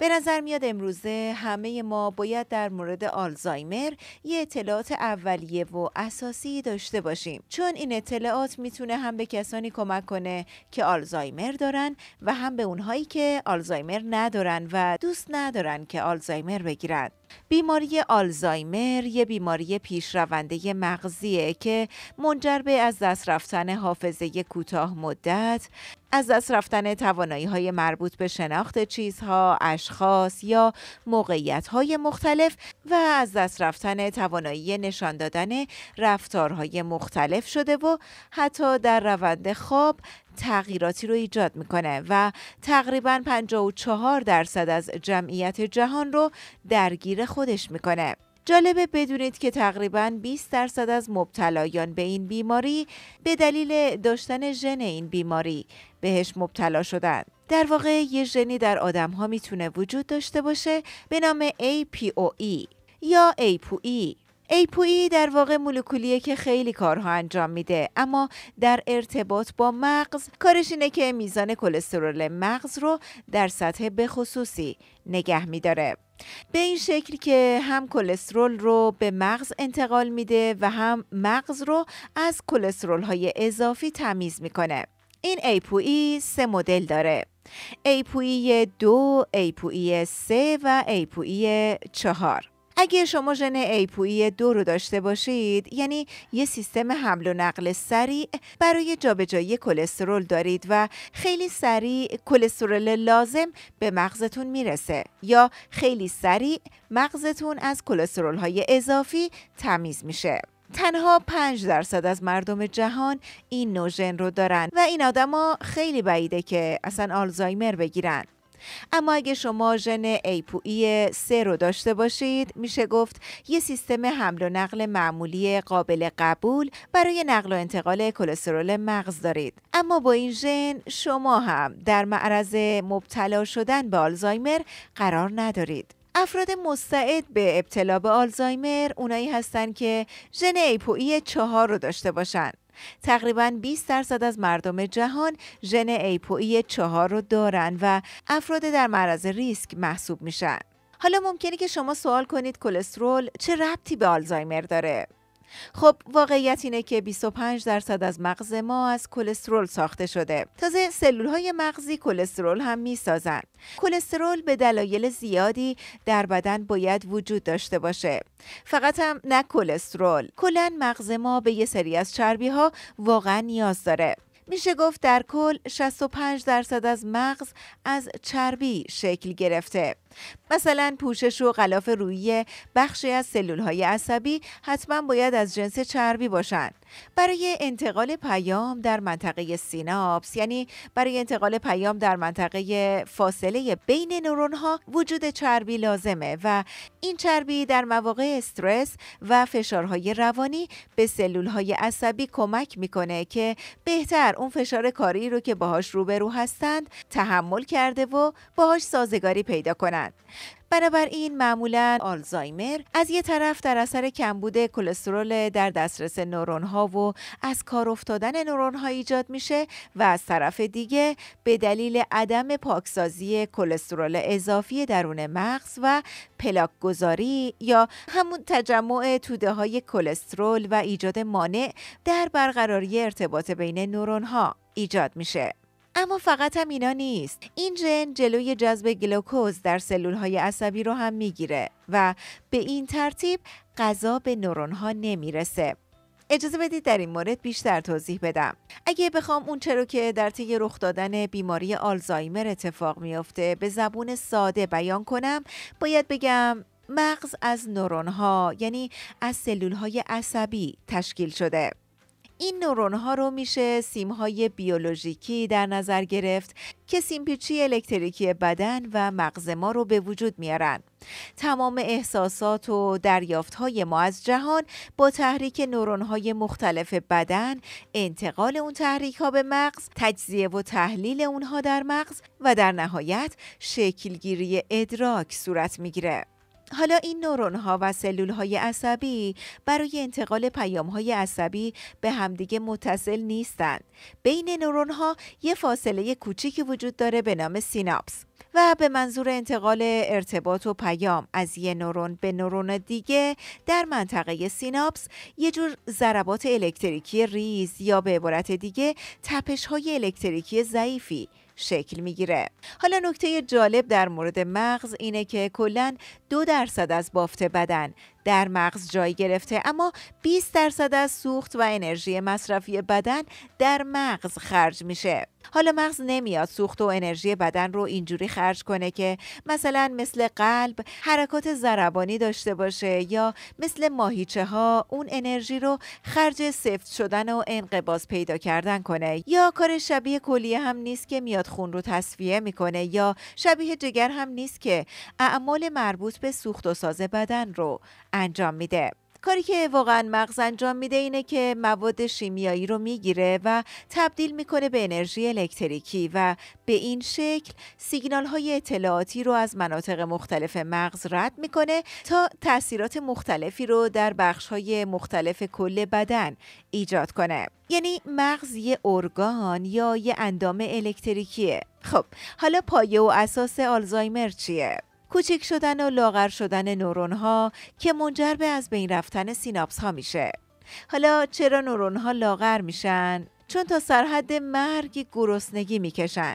به نظر میاد امروزه همه ما باید در مورد آلزایمر یه اطلاعات اولیه و اساسی داشته باشیم چون این اطلاعات میتونه هم به کسانی کمک کنه که آلزایمر دارن و هم به اونهایی که آلزایمر ندارن و دوست ندارن که آلزایمر بگیرن بیماری آلزایمر یه بیماری پیشرونده مغزیه که منجر به از دست رفتن حافظه کوتاه مدت از دست رفتن توانایی های مربوط به شناخت چیزها، اش اشخاص یا موقعیت های مختلف و از دست رفتن توانایی نشان دادن رفتارهای مختلف شده و حتی در روند خواب تغییراتی رو ایجاد میکنه و تقریبا 54 درصد از جمعیت جهان رو درگیر خودش میکنه. جالبه بدونید که تقریبا 20 درصد از مبتلایان به این بیماری به دلیل داشتن ژن این بیماری بهش مبتلا شدند. در واقع یه ژنی در آدم ها میتونه وجود داشته باشه به نام APOE یا APOE APOE در واقع مولکولیه که خیلی کارها انجام میده اما در ارتباط با مغز کارش اینه که میزان کلسترول مغز رو در سطح بخصوصی نگه میداره به این شکل که هم کلسترول رو به مغز انتقال میده و هم مغز رو از کلسترول های اضافی تمیز میکنه این ایپویی سه مدل داره ایپویی دو، ایپویی سه و ایپویی چهار اگه شما ژن ایپویی دو رو داشته باشید یعنی یه سیستم حمل و نقل سریع برای جابجایی کلسترول دارید و خیلی سریع کلسترول لازم به مغزتون میرسه یا خیلی سریع مغزتون از کلسترول های اضافی تمیز میشه تنها 5 درصد از مردم جهان این نوع ژن رو دارن و این آدما خیلی بعیده که اصلا آلزایمر بگیرن اما اگه شما ژن ایپوئی سه رو داشته باشید میشه گفت یه سیستم حمل و نقل معمولی قابل قبول برای نقل و انتقال کلسترول مغز دارید اما با این ژن شما هم در معرض مبتلا شدن به آلزایمر قرار ندارید افراد مستعد به ابتلا به آلزایمر اونایی هستند که ژن ایپوئی چهار رو داشته باشند. تقریبا 20 درصد از مردم جهان ژن ایپوئی چهار رو دارن و افراد در معرض ریسک محسوب میشن. حالا ممکنه که شما سوال کنید کلسترول چه ربطی به آلزایمر داره؟ خب واقعیت اینه که 25 درصد از مغز ما از کلسترول ساخته شده تازه سلول های مغزی کلسترول هم می سازن. کلسترول به دلایل زیادی در بدن باید وجود داشته باشه فقط هم نه کلسترول کلا مغز ما به یه سری از چربی ها واقعا نیاز داره میشه گفت در کل 65 درصد از مغز از چربی شکل گرفته مثلا پوشش و غلاف رویی بخشی از سلول های عصبی حتما باید از جنس چربی باشند برای انتقال پیام در منطقه سیناپس یعنی برای انتقال پیام در منطقه فاصله بین نورون ها وجود چربی لازمه و این چربی در مواقع استرس و فشارهای روانی به سلول های عصبی کمک میکنه که بهتر اون فشار کاری رو که باهاش روبرو هستند تحمل کرده و باهاش سازگاری پیدا کنند بنابراین معمولا آلزایمر از یه طرف در اثر کمبود کلسترول در دسترس نورون ها و از کار افتادن نورون ها ایجاد میشه و از طرف دیگه به دلیل عدم پاکسازی کلسترول اضافی درون مغز و پلاک گذاری یا همون تجمع توده های کلسترول و ایجاد مانع در برقراری ارتباط بین نورون ها ایجاد میشه. اما فقط هم اینا نیست این جن جلوی جذب گلوکوز در سلول های عصبی رو هم میگیره و به این ترتیب غذا به نورون ها نمیرسه اجازه بدید در این مورد بیشتر توضیح بدم اگه بخوام اون چرا که در طی رخ دادن بیماری آلزایمر اتفاق میافته به زبون ساده بیان کنم باید بگم مغز از نورون ها یعنی از سلول های عصبی تشکیل شده این نورون ها رو میشه سیم های بیولوژیکی در نظر گرفت که سیمپیچی الکتریکی بدن و مغز ما رو به وجود میارن. تمام احساسات و دریافت های ما از جهان با تحریک نورون های مختلف بدن، انتقال اون تحریک ها به مغز، تجزیه و تحلیل اونها در مغز و در نهایت شکلگیری ادراک صورت میگیره. حالا این نورون ها و سلول های عصبی برای انتقال پیام های عصبی به همدیگه متصل نیستند. بین نورون ها یه فاصله کوچیکی وجود داره به نام سیناپس و به منظور انتقال ارتباط و پیام از یه نورون به نورون دیگه در منطقه سیناپس یه جور ضربات الکتریکی ریز یا به عبارت دیگه تپش های الکتریکی ضعیفی شکل میگیره حالا نکته جالب در مورد مغز اینه که کلا دو درصد از بافت بدن در مغز جای گرفته اما 20 درصد از سوخت و انرژی مصرفی بدن در مغز خرج میشه حالا مغز نمیاد سوخت و انرژی بدن رو اینجوری خرج کنه که مثلا مثل قلب حرکات ضربانی داشته باشه یا مثل ماهیچه ها اون انرژی رو خرج سفت شدن و انقباز پیدا کردن کنه یا کار شبیه کلیه هم نیست که میاد خون رو تصفیه میکنه یا شبیه جگر هم نیست که اعمال مربوط به سوخت و ساز بدن رو انجام میده کاری که واقعا مغز انجام میده اینه که مواد شیمیایی رو میگیره و تبدیل میکنه به انرژی الکتریکی و به این شکل سیگنال های اطلاعاتی رو از مناطق مختلف مغز رد میکنه تا تاثیرات مختلفی رو در بخش های مختلف کل بدن ایجاد کنه یعنی مغز یه ارگان یا یه اندام الکتریکیه خب حالا پایه و اساس آلزایمر چیه کوچک شدن و لاغر شدن نورون ها که منجر به از بین رفتن سیناپس ها میشه حالا چرا نورون ها لاغر میشن چون تا سرحد مرگ گرسنگی میکشن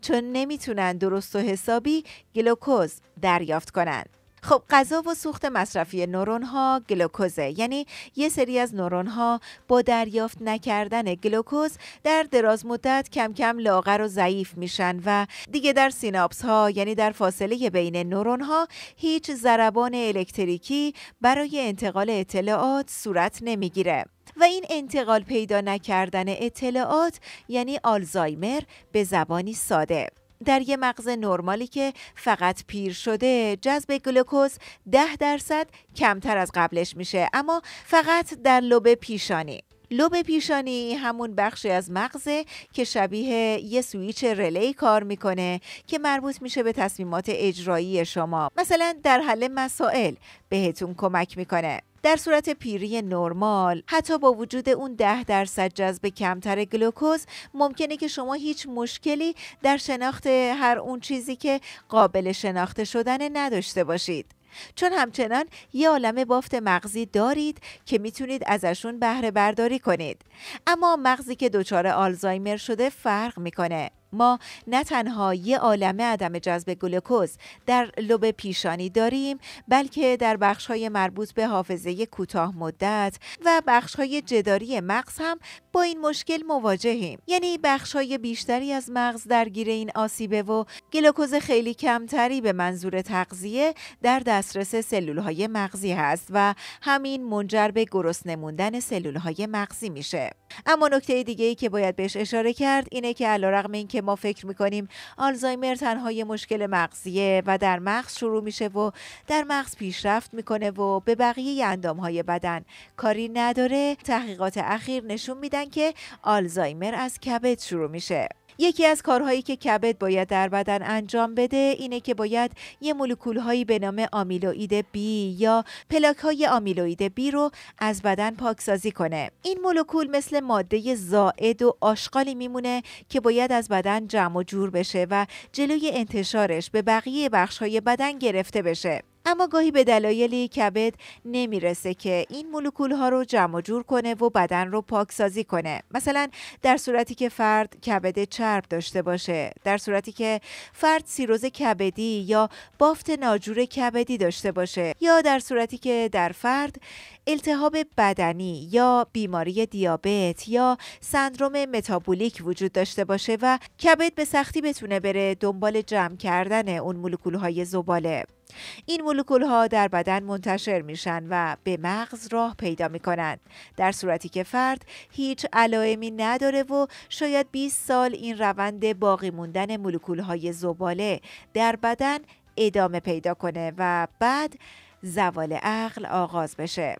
چون نمیتونن درست و حسابی گلوکوز دریافت کنند خب غذا و سوخت مصرفی نورون ها گلوکوزه یعنی یه سری از نورون ها با دریافت نکردن گلوکوز در دراز مدت کم کم لاغر و ضعیف میشن و دیگه در سیناپس ها یعنی در فاصله بین نورون ها هیچ ضربان الکتریکی برای انتقال اطلاعات صورت نمیگیره و این انتقال پیدا نکردن اطلاعات یعنی آلزایمر به زبانی ساده در یه مغز نرمالی که فقط پیر شده جذب گلوکوز 10 درصد کمتر از قبلش میشه اما فقط در لب پیشانی لوب پیشانی همون بخشی از مغزه که شبیه یه سویچ رلی کار میکنه که مربوط میشه به تصمیمات اجرایی شما مثلا در حل مسائل بهتون کمک میکنه در صورت پیری نرمال حتی با وجود اون 10 درصد جذب کمتر گلوکوز ممکنه که شما هیچ مشکلی در شناخت هر اون چیزی که قابل شناخته شدن نداشته باشید چون همچنان یه عالم بافت مغزی دارید که میتونید ازشون بهره برداری کنید اما مغزی که دچار آلزایمر شده فرق میکنه ما نه تنها یه عالمه عدم جذب گلوکوز در لب پیشانی داریم بلکه در بخشهای مربوط به حافظه کوتاه مدت و بخشهای جداری مغز هم با این مشکل مواجهیم یعنی بخشهای بیشتری از مغز درگیر این آسیبه و گلوکوز خیلی کمتری به منظور تغذیه در دسترس سلولهای مغزی هست و همین منجر به نموندن سلول سلولهای مغزی میشه اما نکته دیگه ای که باید بهش اشاره کرد اینه که علیرغم اینکه که ما فکر میکنیم آلزایمر تنها یه مشکل مغزیه و در مغز شروع میشه و در مغز پیشرفت میکنه و به بقیه اندام بدن کاری نداره تحقیقات اخیر نشون میدن که آلزایمر از کبد شروع میشه یکی از کارهایی که کبد باید در بدن انجام بده اینه که باید یه مولکولهایی به نام آمیلوئید بی یا پلاک های آمیلوئید B رو از بدن پاکسازی کنه این مولکول مثل ماده زائد و آشغالی میمونه که باید از بدن جمع و جور بشه و جلوی انتشارش به بقیه بخش های بدن گرفته بشه اما گاهی به دلایلی کبد نمیرسه که این مولکول ها رو جمع جور کنه و بدن رو پاکسازی کنه مثلا در صورتی که فرد کبد چرب داشته باشه در صورتی که فرد سیروز کبدی یا بافت ناجور کبدی داشته باشه یا در صورتی که در فرد التهاب بدنی یا بیماری دیابت یا سندروم متابولیک وجود داشته باشه و کبد به سختی بتونه بره دنبال جمع کردن اون مولکول های زباله این مولکول ها در بدن منتشر میشن و به مغز راه پیدا میکنند در صورتی که فرد هیچ علائمی نداره و شاید 20 سال این روند باقی موندن مولکول های زباله در بدن ادامه پیدا کنه و بعد زوال عقل آغاز بشه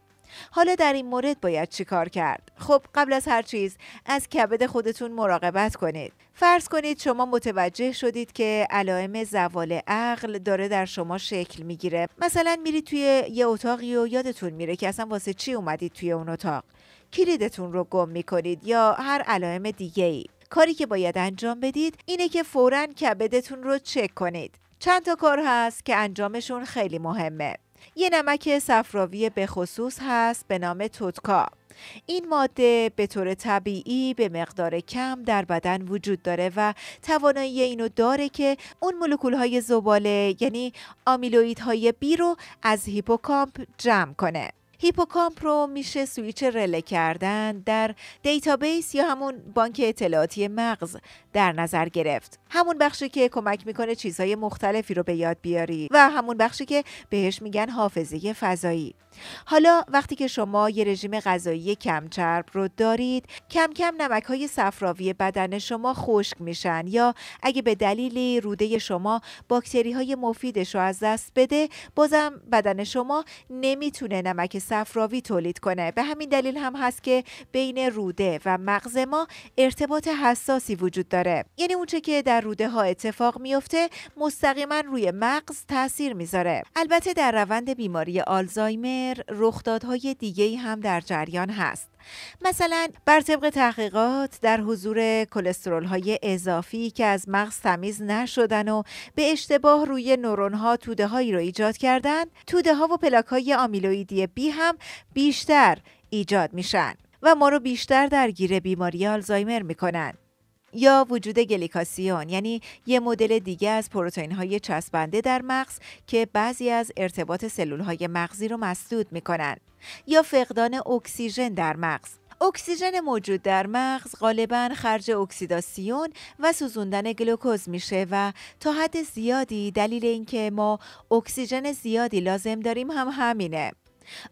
حالا در این مورد باید چیکار کرد خب قبل از هر چیز از کبد خودتون مراقبت کنید فرض کنید شما متوجه شدید که علائم زوال عقل داره در شما شکل میگیره مثلا میرید توی یه اتاقی و یادتون میره که اصلا واسه چی اومدید توی اون اتاق کلیدتون رو گم میکنید یا هر علائم دیگه ای کاری که باید انجام بدید اینه که فورا کبدتون رو چک کنید چند تا کار هست که انجامشون خیلی مهمه یه نمک صفراوی به خصوص هست به نام توتکا این ماده به طور طبیعی به مقدار کم در بدن وجود داره و توانایی اینو داره که اون مولکول های زباله یعنی آمیلوید های بی رو از هیپوکامپ جمع کنه هیپوکامپ رو میشه سویچ رله کردن در دیتابیس یا همون بانک اطلاعاتی مغز در نظر گرفت همون بخشی که کمک میکنه چیزهای مختلفی رو به یاد بیاری و همون بخشی که بهش میگن حافظه فضایی حالا وقتی که شما یه رژیم غذایی کمچرب رو دارید کم کم نمک های صفراوی بدن شما خشک میشن یا اگه به دلیلی روده شما باکتری های مفیدش رو از دست بده بازم بدن شما نمیتونه نمک صفراوی تولید کنه به همین دلیل هم هست که بین روده و مغز ما ارتباط حساسی وجود داره یعنی اونچه که در روده ها اتفاق میفته مستقیما روی مغز تاثیر میذاره البته در روند بیماری آلزایمر رخدادهای دیگه هم در جریان هست مثلا بر طبق تحقیقات در حضور کلسترول های اضافی که از مغز تمیز نشدن و به اشتباه روی نورون ها توده هایی را ایجاد کردند توده ها و پلاک های آمیلویدی بی هم بیشتر ایجاد میشن و ما رو بیشتر درگیر بیماری آلزایمر میکنن یا وجود گلیکاسیون یعنی یه مدل دیگه از پروتئین های چسبنده در مغز که بعضی از ارتباط سلول های مغزی رو مسدود میکنن یا فقدان اکسیژن در مغز اکسیژن موجود در مغز غالبا خرج اکسیداسیون و سوزوندن گلوکوز میشه و تا حد زیادی دلیل اینکه ما اکسیژن زیادی لازم داریم هم همینه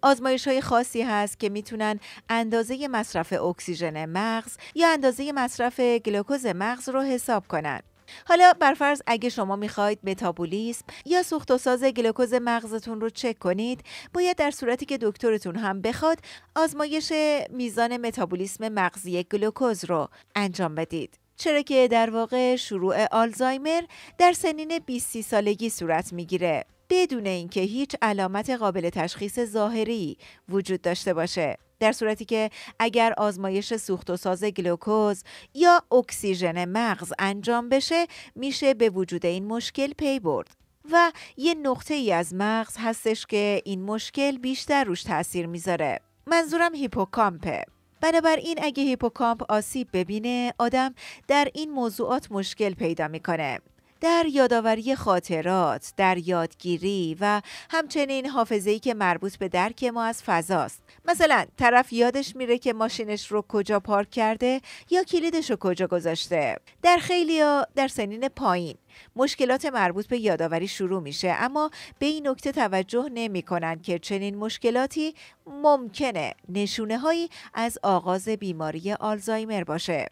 آزمایش های خاصی هست که میتونن اندازه مصرف اکسیژن مغز یا اندازه مصرف گلوکوز مغز رو حساب کنند. حالا برفرض اگه شما میخواید متابولیسم یا سوخت و ساز گلوکوز مغزتون رو چک کنید باید در صورتی که دکترتون هم بخواد آزمایش میزان متابولیسم مغزی گلوکوز رو انجام بدید چرا که در واقع شروع آلزایمر در سنین 20 سالگی صورت میگیره بدون اینکه هیچ علامت قابل تشخیص ظاهری وجود داشته باشه در صورتی که اگر آزمایش سوخت و ساز گلوکوز یا اکسیژن مغز انجام بشه میشه به وجود این مشکل پی برد و یه نقطه ای از مغز هستش که این مشکل بیشتر روش تاثیر میذاره منظورم هیپوکامپه بنابراین اگه هیپوکامپ آسیب ببینه آدم در این موضوعات مشکل پیدا میکنه در یادآوری خاطرات، در یادگیری و همچنین حافظه‌ای که مربوط به درک ما از فضاست. مثلا طرف یادش میره که ماشینش رو کجا پارک کرده یا کلیدش رو کجا گذاشته. در ها در سنین پایین مشکلات مربوط به یادآوری شروع میشه اما به این نکته توجه نمی کنن که چنین مشکلاتی ممکنه نشونه هایی از آغاز بیماری آلزایمر باشه.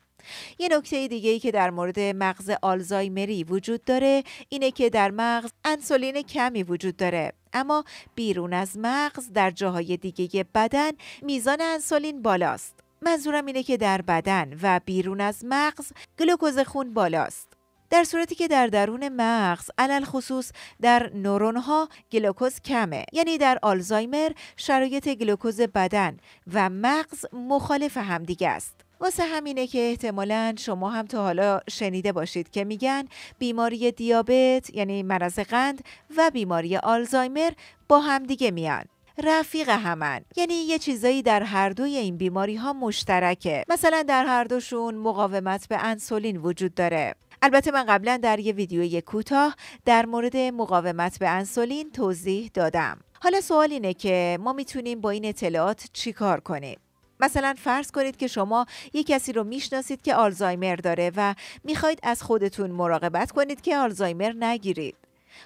یه نکته دیگه ای که در مورد مغز آلزایمری وجود داره اینه که در مغز انسولین کمی وجود داره اما بیرون از مغز در جاهای دیگه بدن میزان انسولین بالاست منظورم اینه که در بدن و بیرون از مغز گلوکوز خون بالاست در صورتی که در درون مغز علل خصوص در نورون ها گلوکوز کمه یعنی در آلزایمر شرایط گلوکوز بدن و مغز مخالف همدیگه است واسه همینه که احتمالا شما هم تا حالا شنیده باشید که میگن بیماری دیابت یعنی مرض قند و بیماری آلزایمر با همدیگه میان. رفیق همن یعنی یه چیزایی در هر دوی این بیماری ها مشترکه مثلا در هر دوشون مقاومت به انسولین وجود داره البته من قبلا در یه ویدیوی کوتاه در مورد مقاومت به انسولین توضیح دادم حالا سوال اینه که ما میتونیم با این اطلاعات چیکار کنیم مثلا فرض کنید که شما یک کسی رو میشناسید که آلزایمر داره و میخواید از خودتون مراقبت کنید که آلزایمر نگیرید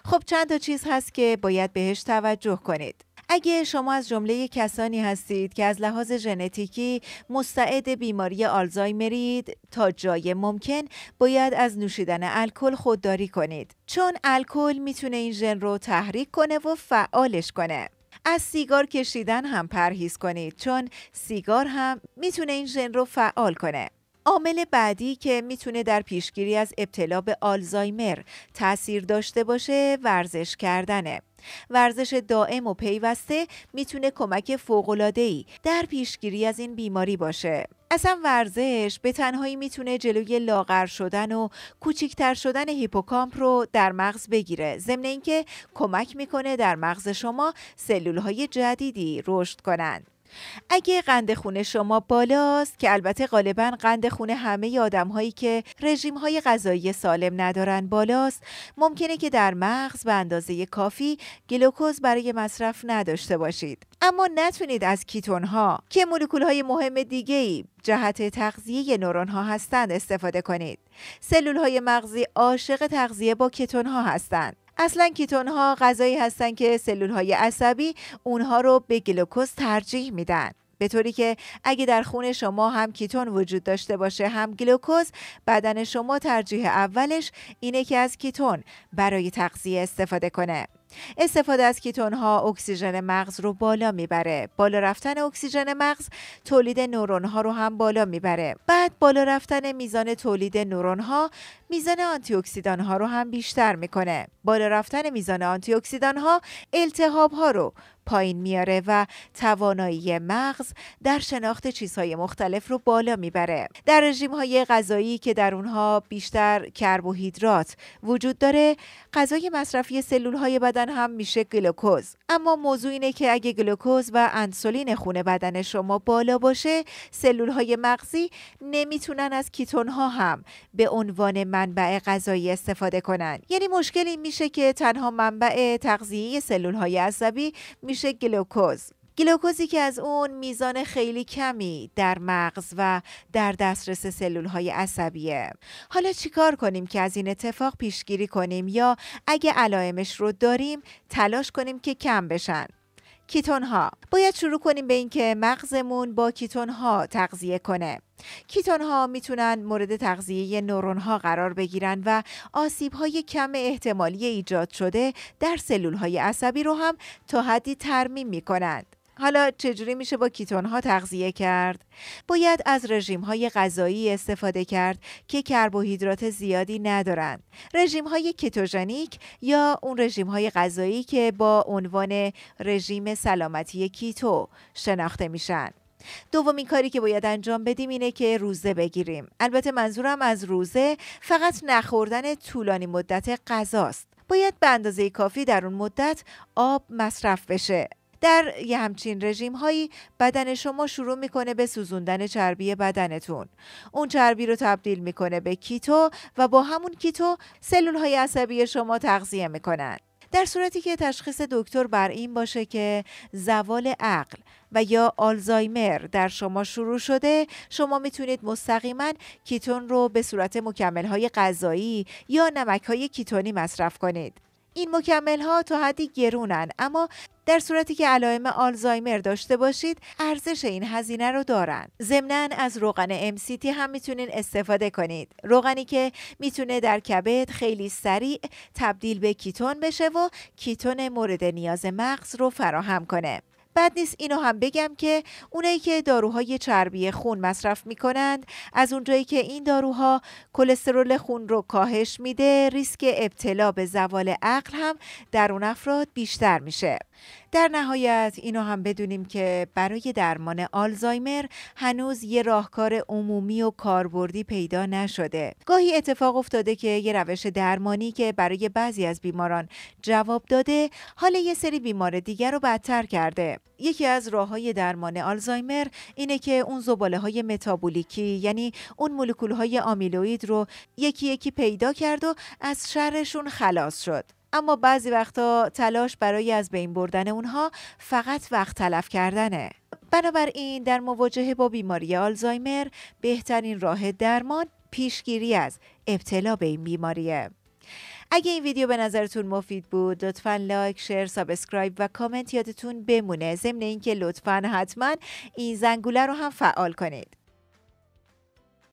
خب چند تا چیز هست که باید بهش توجه کنید اگه شما از جمله کسانی هستید که از لحاظ ژنتیکی مستعد بیماری آلزایمرید تا جای ممکن باید از نوشیدن الکل خودداری کنید چون الکل میتونه این ژن رو تحریک کنه و فعالش کنه از سیگار کشیدن هم پرهیز کنید چون سیگار هم میتونه این ژن رو فعال کنه. عامل بعدی که میتونه در پیشگیری از ابتلا به آلزایمر تاثیر داشته باشه ورزش کردنه. ورزش دائم و پیوسته میتونه کمک فوق‌العاده‌ای در پیشگیری از این بیماری باشه. اصلا ورزش به تنهایی میتونه جلوی لاغر شدن و کوچیکتر شدن هیپوکامپ رو در مغز بگیره ضمن اینکه کمک میکنه در مغز شما سلولهای جدیدی رشد کنند اگه قند خون شما بالاست که البته غالبا قند خون همه آدم هایی که رژیم های غذایی سالم ندارن بالاست ممکنه که در مغز به اندازه کافی گلوکوز برای مصرف نداشته باشید اما نتونید از کیتون ها که مولکول های مهم دیگه ای جهت تغذیه نورون ها هستند استفاده کنید سلول های مغزی عاشق تغذیه با کتون ها هستند اصلا کیتون ها غذایی هستند که سلول های عصبی اونها رو به گلوکوز ترجیح میدن به طوری که اگه در خون شما هم کیتون وجود داشته باشه هم گلوکوز بدن شما ترجیح اولش اینه که از کیتون برای تغذیه استفاده کنه استفاده از کیتون ها اکسیژن مغز رو بالا میبره بالا رفتن اکسیژن مغز تولید نورون ها رو هم بالا میبره بعد بالا رفتن میزان تولید نورون ها میزان آنتی اکسیدان ها رو هم بیشتر میکنه بالا رفتن میزان آنتی اکسیدان ها التهاب ها رو پایین میاره و توانایی مغز در شناخت چیزهای مختلف رو بالا میبره در رژیم های غذایی که در اونها بیشتر کربوهیدرات وجود داره غذای مصرفی سلول های بدن هم میشه گلوکوز اما موضوع اینه که اگه گلوکوز و انسولین خون بدن شما بالا باشه سلول های مغزی نمیتونن از کیتون ها هم به عنوان منبع غذایی استفاده کنن یعنی مشکلی میشه که تنها منبع تغذیه سلول های عصبی گلوکوز گلوکوزی که از اون میزان خیلی کمی در مغز و در دسترس سلول های عصبیه حالا چیکار کنیم که از این اتفاق پیشگیری کنیم یا اگه علائمش رو داریم تلاش کنیم که کم بشن کیتون ها باید شروع کنیم به اینکه مغزمون با کیتون ها تغذیه کنه کیتون ها میتونن مورد تغذیه نورون ها قرار بگیرن و آسیب های کم احتمالی ایجاد شده در سلول های عصبی رو هم تا حدی ترمیم میکنند حالا چجوری میشه با کیتون ها تغذیه کرد؟ باید از رژیم های غذایی استفاده کرد که کربوهیدرات زیادی ندارند. رژیم های کتوژنیک یا اون رژیم های غذایی که با عنوان رژیم سلامتی کیتو شناخته میشن. دومین کاری که باید انجام بدیم اینه که روزه بگیریم. البته منظورم از روزه فقط نخوردن طولانی مدت غذاست. باید به اندازه کافی در اون مدت آب مصرف بشه در یه همچین رژیم هایی بدن شما شروع میکنه به سوزوندن چربی بدنتون اون چربی رو تبدیل میکنه به کیتو و با همون کیتو سلول های عصبی شما تغذیه میکنن در صورتی که تشخیص دکتر بر این باشه که زوال عقل و یا آلزایمر در شما شروع شده شما میتونید مستقیما کیتون رو به صورت مکمل های غذایی یا نمک های کیتونی مصرف کنید این مکمل ها تا حدی گرونن اما در صورتی که علائم آلزایمر داشته باشید ارزش این هزینه رو دارن ضمنا از روغن MCT هم میتونین استفاده کنید روغنی که میتونه در کبد خیلی سریع تبدیل به کیتون بشه و کیتون مورد نیاز مغز رو فراهم کنه بد نیست اینو هم بگم که اونایی که داروهای چربی خون مصرف میکنند از اونجایی که این داروها کلسترول خون رو کاهش میده ریسک ابتلا به زوال عقل هم در اون افراد بیشتر میشه در نهایت اینو هم بدونیم که برای درمان آلزایمر هنوز یه راهکار عمومی و کاربردی پیدا نشده. گاهی اتفاق افتاده که یه روش درمانی که برای بعضی از بیماران جواب داده، حال یه سری بیمار دیگر رو بدتر کرده. یکی از راه های درمان آلزایمر اینه که اون زباله های متابولیکی یعنی اون مولکول های آمیلوید رو یکی یکی پیدا کرد و از شرشون خلاص شد. اما بعضی وقتا تلاش برای از بین بردن اونها فقط وقت تلف کردنه بنابراین در مواجهه با بیماری آلزایمر بهترین راه درمان پیشگیری از ابتلا به این بیماریه اگه این ویدیو به نظرتون مفید بود لطفا لایک، شیر، سابسکرایب و کامنت یادتون بمونه ضمن اینکه لطفا حتما این زنگوله رو هم فعال کنید